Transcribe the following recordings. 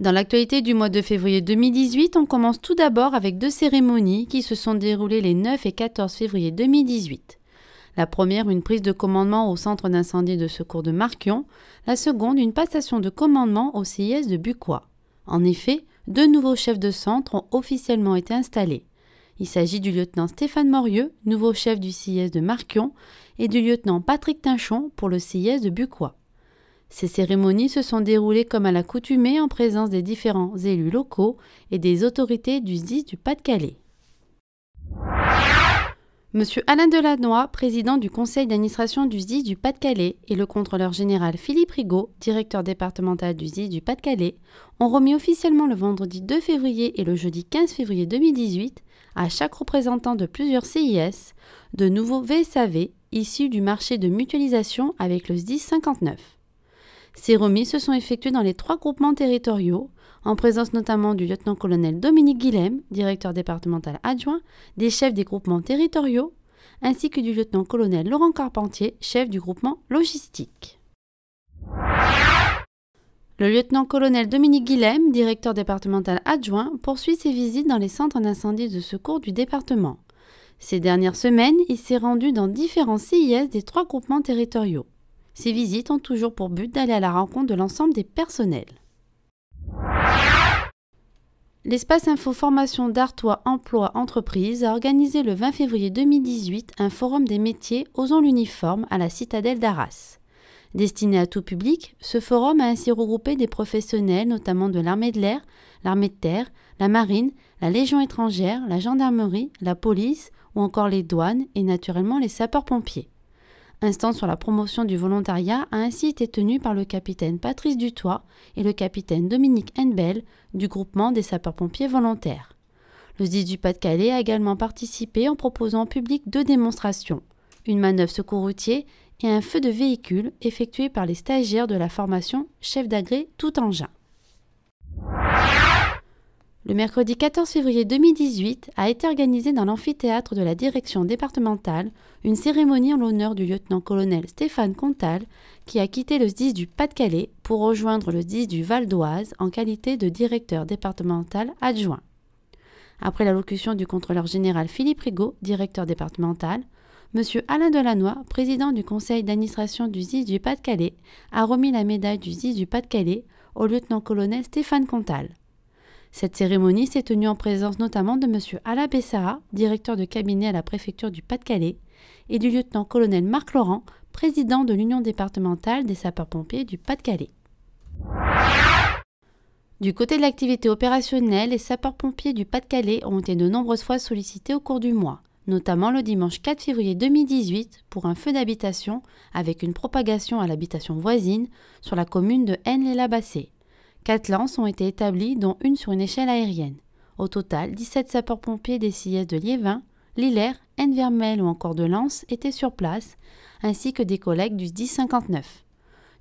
Dans l'actualité du mois de février 2018, on commence tout d'abord avec deux cérémonies qui se sont déroulées les 9 et 14 février 2018. La première, une prise de commandement au centre d'incendie de secours de Marquion, la seconde, une passation de commandement au CIS de Buquois. En effet, deux nouveaux chefs de centre ont officiellement été installés. Il s'agit du lieutenant Stéphane Morieux, nouveau chef du CIS de Marquion, et du lieutenant Patrick Tinchon pour le CIS de Buquois. Ces cérémonies se sont déroulées comme à l'accoutumée en présence des différents élus locaux et des autorités du SDIS du Pas-de-Calais. Monsieur Alain Delannoy, président du conseil d'administration du SDIS du Pas-de-Calais, et le contrôleur général Philippe Rigaud, directeur départemental du SDIS du Pas-de-Calais, ont remis officiellement le vendredi 2 février et le jeudi 15 février 2018 à chaque représentant de plusieurs CIS de nouveaux VSAV issus du marché de mutualisation avec le SDIS 59. Ces remises se sont effectuées dans les trois groupements territoriaux, en présence notamment du lieutenant-colonel Dominique Guillem, directeur départemental adjoint, des chefs des groupements territoriaux, ainsi que du lieutenant-colonel Laurent Carpentier, chef du groupement logistique. Le lieutenant-colonel Dominique Guillem, directeur départemental adjoint, poursuit ses visites dans les centres d'incendie de secours du département. Ces dernières semaines, il s'est rendu dans différents CIS des trois groupements territoriaux. Ces visites ont toujours pour but d'aller à la rencontre de l'ensemble des personnels. L'espace Info Formation d'Artois Emploi Entreprise a organisé le 20 février 2018 un forum des métiers Osons l'uniforme à la citadelle d'Arras. Destiné à tout public, ce forum a ainsi regroupé des professionnels notamment de l'armée de l'air, l'armée de terre, la marine, la légion étrangère, la gendarmerie, la police ou encore les douanes et naturellement les sapeurs-pompiers instance sur la promotion du volontariat a ainsi été tenu par le capitaine Patrice Dutoit et le capitaine Dominique Henbel du groupement des sapeurs-pompiers volontaires. Le SDIS du Pas-de-Calais a également participé en proposant au public deux démonstrations, une manœuvre secours routier et un feu de véhicule effectué par les stagiaires de la formation chef d'agré tout engin le mercredi 14 février 2018 a été organisée dans l'amphithéâtre de la direction départementale une cérémonie en l'honneur du lieutenant-colonel Stéphane Contal, qui a quitté le 10 du Pas-de-Calais pour rejoindre le 10 du Val d'Oise en qualité de directeur départemental adjoint. Après l'allocution du contrôleur général Philippe Rigaud, directeur départemental, M. Alain Delannoy, président du conseil d'administration du ZIS du Pas-de-Calais, a remis la médaille du ZIS du Pas-de-Calais au lieutenant-colonel Stéphane Contal. Cette cérémonie s'est tenue en présence notamment de M. Ala Bessara, directeur de cabinet à la préfecture du Pas-de-Calais, et du lieutenant-colonel Marc Laurent, président de l'Union départementale des sapeurs-pompiers du Pas-de-Calais. Du côté de l'activité opérationnelle, les sapeurs-pompiers du Pas-de-Calais ont été de nombreuses fois sollicités au cours du mois, notamment le dimanche 4 février 2018 pour un feu d'habitation avec une propagation à l'habitation voisine sur la commune de Haine-les-Labassés. Quatre lances ont été établies, dont une sur une échelle aérienne. Au total, 17 sapeurs-pompiers des CIS de Liévin, Lillers, Envermel ou encore de Lens étaient sur place, ainsi que des collègues du 1059.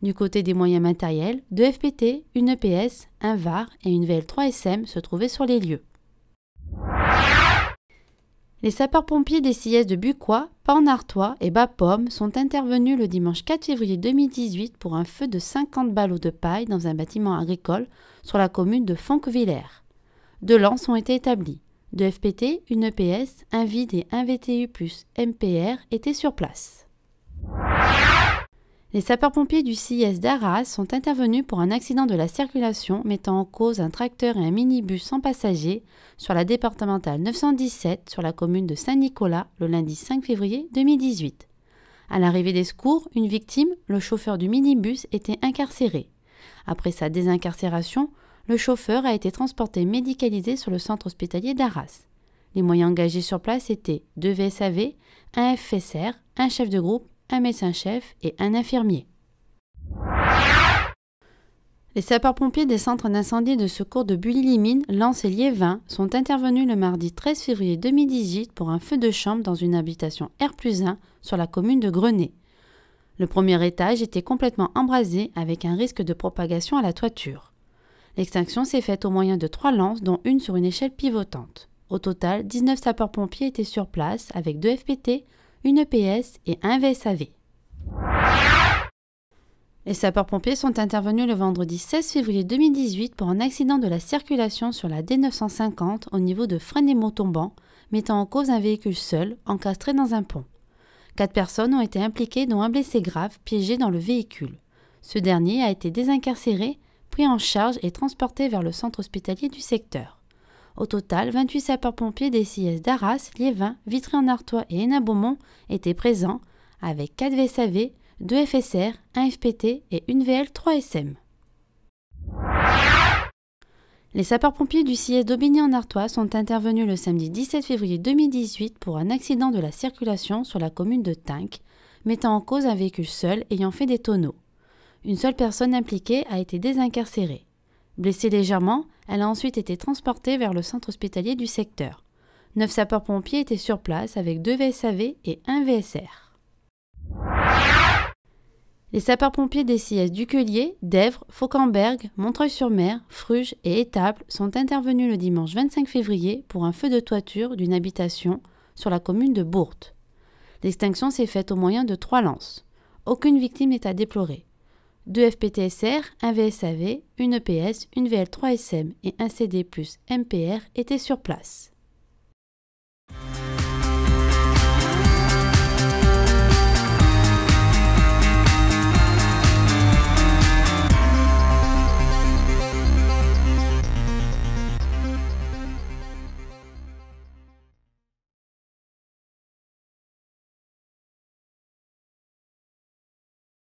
Du côté des moyens matériels, deux FPT, une EPS, un VAR et une VL3SM se trouvaient sur les lieux. Les sapeurs-pompiers des CIS de Buquois, Pan-Artois et bas sont intervenus le dimanche 4 février 2018 pour un feu de 50 ballots de paille dans un bâtiment agricole sur la commune de Fonquevillers. Deux lances ont été établies. Deux FPT, une EPS, un VIDE et un VTU plus MPR étaient sur place. Les sapeurs-pompiers du CIS d'Arras sont intervenus pour un accident de la circulation mettant en cause un tracteur et un minibus sans passagers sur la départementale 917 sur la commune de Saint-Nicolas le lundi 5 février 2018. À l'arrivée des secours, une victime, le chauffeur du minibus, était incarcéré. Après sa désincarcération, le chauffeur a été transporté médicalisé sur le centre hospitalier d'Arras. Les moyens engagés sur place étaient deux VSAV, un FSR, un chef de groupe un médecin-chef et un infirmier. Les sapeurs-pompiers des centres d'incendie de secours de Bully-Limine, Lens et Liévin sont intervenus le mardi 13 février 2018 pour un feu de chambre dans une habitation R1 sur la commune de Grenay. Le premier étage était complètement embrasé avec un risque de propagation à la toiture. L'extinction s'est faite au moyen de trois lances, dont une sur une échelle pivotante. Au total, 19 sapeurs-pompiers étaient sur place avec deux FPT, une EPS et un VSAV. Les sapeurs-pompiers sont intervenus le vendredi 16 février 2018 pour un accident de la circulation sur la D950 au niveau de Frenemont tombant, mettant en cause un véhicule seul encastré dans un pont. Quatre personnes ont été impliquées, dont un blessé grave piégé dans le véhicule. Ce dernier a été désincarcéré, pris en charge et transporté vers le centre hospitalier du secteur. Au total, 28 sapeurs-pompiers des CIS d'Arras, Liévin, Vitry-en-Artois et Hénin-Beaumont étaient présents, avec 4 VSAV, 2 FSR, 1 FPT et 1 VL3SM. Les sapeurs-pompiers du CIS d'Aubigny-en-Artois sont intervenus le samedi 17 février 2018 pour un accident de la circulation sur la commune de Tinques, mettant en cause un véhicule seul ayant fait des tonneaux. Une seule personne impliquée a été désincarcérée. Blessée légèrement, elle a ensuite été transportée vers le centre hospitalier du secteur. Neuf sapeurs-pompiers étaient sur place avec deux VSAV et un VSR. Les sapeurs-pompiers des CIS Duquelier, d'Èvres, Fauquemberg, Montreuil-sur-Mer, Fruges et Étable sont intervenus le dimanche 25 février pour un feu de toiture d'une habitation sur la commune de Bourte. L'extinction s'est faite au moyen de trois lances. Aucune victime n'est à déplorer. 2 FPTSR, 1 VSAV, une EPS, une VL3SM et un CD plus MPR étaient sur place.